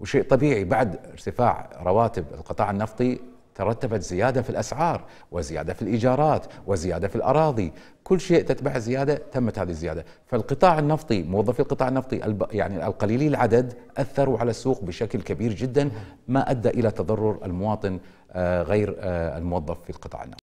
وشيء طبيعي بعد ارتفاع رواتب القطاع النفطي ترتبت زيادة في الأسعار وزيادة في الإيجارات وزيادة في الأراضي كل شيء تتبع زيادة تمت هذه الزيادة فالقطاع النفطي موظفي القطاع النفطي يعني القليلي العدد أثروا على السوق بشكل كبير جدا ما أدى إلى تضرر المواطن آه، غير آه، الموظف في القطاع النفطي